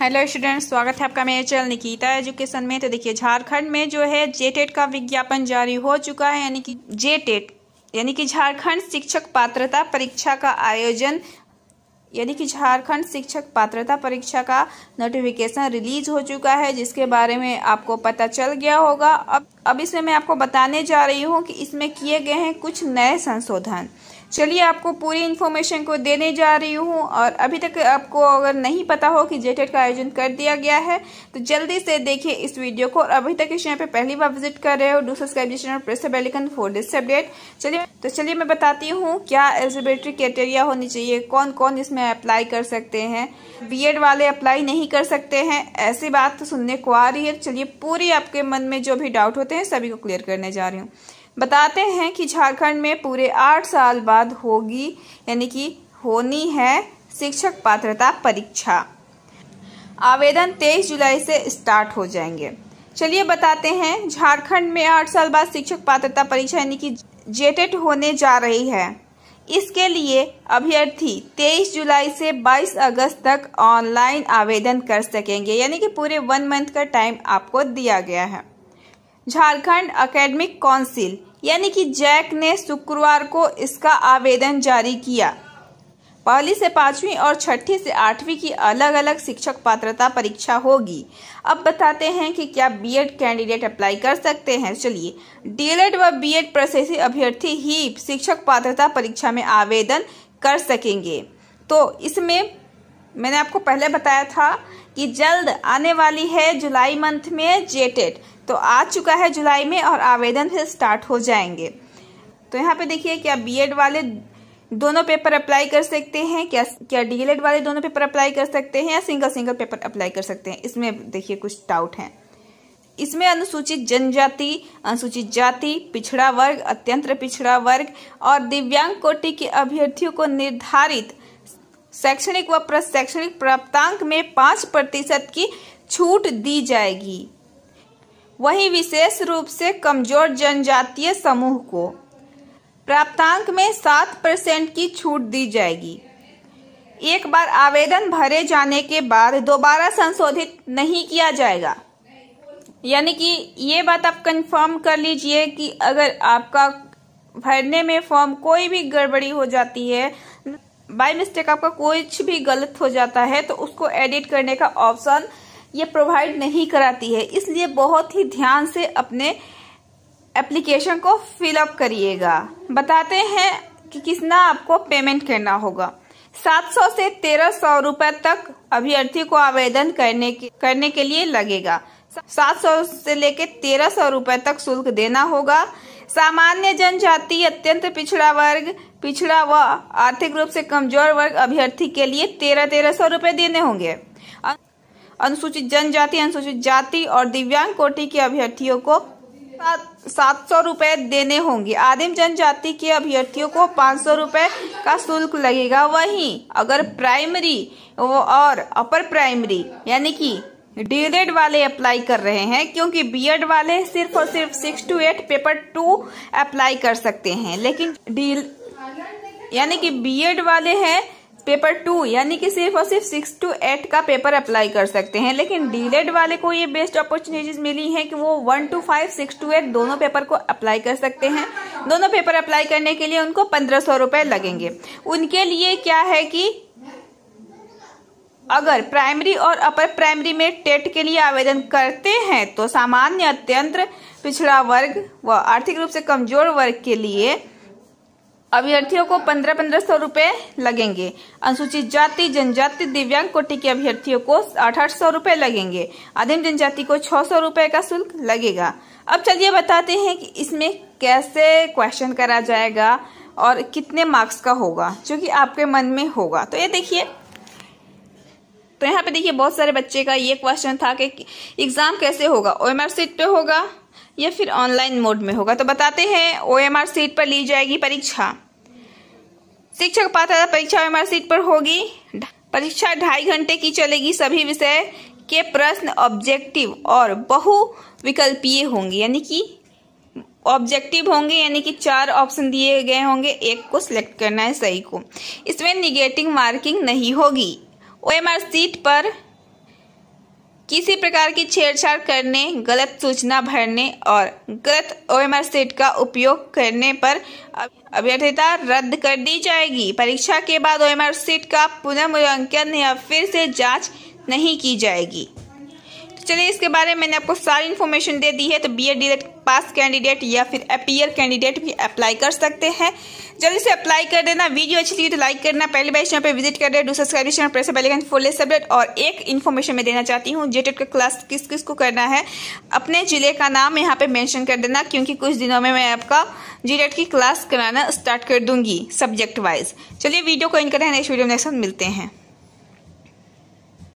hello students स्वागत है आपका मेरे चैनल निकिता एजुकेशन में तो देखिए झारखंड में जो है जेटेट का विज्ञापन जारी हो चुका है यानी कि जेटेट यानी कि झारखंड शिक्षक पात्रता परीक्षा का आयोजन यानी कि झारखंड शिक्षक पात्रता परीक्षा का नोटिफिकेशन रिलीज हो चुका है जिसके बारे में आपको पता चल गया होगा अब अब इसमें मैं आपको बताने जा रही हूँ कि इसमें किए गए हैं कुछ नए संशोधन चलिए आपको पूरी इन्फॉर्मेशन को देने जा रही हूँ और अभी तक आपको अगर नहीं पता हो कि जेटेट e का आयोजन कर दिया गया है तो जल्दी से देखिए इस वीडियो को और अभी तक इस चैनल पर पहली बार विजिट कर रहे हो do subscribe this channel press bell icon for this update चलिए तो चलिए मैं बताती हूँ क्या एलिजिबिलिटी क्राइटेरिया होनी चाहिए कौन कौन इसमें अप्लाई कर सकते हैं बी वाले अप्लाई नहीं कर सकते हैं ऐसी बात तो सुनने को आ रही है चलिए पूरी आपके मन में जो भी डाउट होते हैं सभी को क्लियर करने जा रही हूँ बताते हैं कि झारखंड में पूरे आठ साल बाद होगी यानी कि होनी है शिक्षक पात्रता परीक्षा आवेदन 23 जुलाई से स्टार्ट हो जाएंगे चलिए बताते हैं झारखंड में आठ साल बाद शिक्षक पात्रता परीक्षा यानी कि जेटेट होने जा रही है इसके लिए अभ्यर्थी 23 जुलाई से 22 अगस्त तक ऑनलाइन आवेदन कर सकेंगे यानी कि पूरे वन मंथ का टाइम आपको दिया गया है झारखंड एकेडमिक काउंसिल यानी कि जैक ने शुक्रवार को इसका आवेदन जारी किया पहली से पांचवी और छठी से आठवीं की अलग अलग शिक्षक पात्रता परीक्षा होगी अब बताते हैं कि क्या बीएड कैंडिडेट अप्लाई कर सकते हैं चलिए डीएलएड व बीएड एड अभ्यर्थी ही शिक्षक पात्रता परीक्षा में आवेदन कर सकेंगे तो इसमें मैंने आपको पहले बताया था कि जल्द आने वाली है जुलाई मंथ में जेटेट तो आ चुका है जुलाई में और आवेदन फिर स्टार्ट हो जाएंगे तो यहाँ पे देखिए क्या बीएड वाले दोनों पेपर अप्लाई कर सकते हैं क्या क्या डीएलएड वाले दोनों पेपर अप्लाई कर सकते हैं या सिंगल सिंगल पेपर अप्लाई कर सकते हैं इसमें देखिए कुछ डाउट हैं इसमें अनुसूचित जनजाति अनुसूचित जाति पिछड़ा वर्ग अत्यंत पिछड़ा वर्ग और दिव्यांग कोटि के अभ्यर्थियों को निर्धारित शैक्षणिक व प्रशैक्षणिक प्राप्तांक में पाँच प्रतिशत की छूट दी जाएगी वहीं विशेष रूप से कमजोर जनजातीय समूह को प्राप्तांक में सात परसेंट की छूट दी जाएगी एक बार आवेदन भरे जाने के बाद दोबारा संशोधित नहीं किया जाएगा यानी कि ये बात आप कंफर्म कर लीजिए कि अगर आपका भरने में फॉर्म कोई भी गड़बड़ी हो जाती है बाय मिस्टेक आपका कुछ भी गलत हो जाता है तो उसको एडिट करने का ऑप्शन ये प्रोवाइड नहीं कराती है इसलिए बहुत ही ध्यान से अपने एप्लीकेशन को फिलअप करिएगा बताते हैं कि कितना आपको पेमेंट करना होगा 700 से 1300 रुपए तक अभ्यर्थी को आवेदन करने के करने के लिए लगेगा 700 से लेकर 1300 रुपए तक शुल्क देना होगा सामान्य जनजाति अत्यंत पिछड़ा वर्ग पिछड़ा व आर्थिक रूप से कमजोर वर्ग अभ्यर्थी के लिए तेरह तेरह सौ रूपए देने होंगे अनुसूचित जनजाति अनुसूचित जाति और दिव्यांग कोटि के अभ्यर्थियों को सात सौ रुपये देने होंगे आदिम जनजाति के अभ्यर्थियों को पाँच सौ रुपये का शुल्क लगेगा वहीं अगर प्राइमरी और अपर प्राइमरी यानी कि डीएलएड वाले अप्लाई कर रहे हैं क्योंकि बीएड वाले सिर्फ और सिर्फ six two eight paper to apply कर सकते हैं लेकिन डी यानी कि बीएड वाले हैं पेपर टू यानी कि सिर्फ और सिर्फ सिक्स टू एट का पेपर अप्लाई कर सकते हैं लेकिन डीलेड वाले को ये बेस्ट अपॉर्चुनिटीज मिली हैं कि वो one two five six two eight दोनों पेपर को अप्लाई कर सकते हैं दोनों पेपर अप्लाई करने के लिए उनको पंद्रह सौ रुपए लगेंगे उनके लिए क्या है कि अगर प्राइमरी और अपर प्राइमरी में टेट के लिए आवेदन करते हैं तो सामान्य अत्यंत पिछड़ा वर्ग व आर्थिक रूप से कमजोर वर्ग के लिए अभ्यर्थियों को पंद्रह पंद्रह सौ रूपये लगेंगे अनुसूचित जाति जनजाति दिव्यांग कोटि के अभ्यर्थियों को आठ आठ सौ रूपये लगेंगे अधिन जनजाति को छह सौ रूपये का शुल्क लगेगा अब चलिए बताते हैं कि इसमें कैसे क्वेश्चन करा जाएगा और कितने मार्क्स का होगा जो कि आपके मन में होगा तो ये देखिए तो यहाँ पे देखिए बहुत सारे बच्चे का ये क्वेश्चन था कि एग्ज़ाम कैसे होगा ओ एम आर सीट पर होगा या फिर ऑनलाइन मोड में होगा तो बताते हैं ओ एम आर सीट पर ली जाएगी परीक्षा शिक्षक पात्रता परीक्षा एमआर सीट पर होगी परीक्षा ढाई घंटे की चलेगी सभी विषय के प्रश्न ऑब्जेक्टिव और बहु विकल्पीय होंगे यानी कि ऑब्जेक्टिव होंगे यानी कि चार ऑप्शन दिए गए होंगे एक को सिलेक्ट करना है सही को इसमें निगेटिव मार्किंग नहीं होगी ओ एम सीट पर किसी प्रकार की छेड़छाड़ करने गलत सूचना भरने और गलत ओ एम का उपयोग करने पर अभ्यर्थिता रद्द कर दी जाएगी परीक्षा के बाद ओ सीट का पुनः मूल्यांकन या फिर से जांच नहीं की जाएगी चलिए इसके बारे में मैंने आपको सारी इन्फॉर्मेशन दे दी है तो बी एड पास कैंडिडेट या फिर अपीयर कैंडिडेट भी अप्लाई कर सकते हैं जल्दी से अप्लाई कर देना वीडियो अच्छी लगी तो लाइक करना पहले बार चैनल पर विजिट कर रहे do subscribe channel press bell icon फोले सब्जेक्ट और एक इन्फॉर्मेशन मैं देना चाहती हूँ जेटेड e का क्लास किस किस को करना है अपने जिले का नाम यहाँ पे मैंशन कर देना क्योंकि कुछ दिनों में मैं आपका जी e की क्लास कराना स्टार्ट कर दूंगी सब्जेक्ट वाइज चलिए वीडियो को इन करें नेक्स्ट वीडियो नेक्स्ट मिलते हैं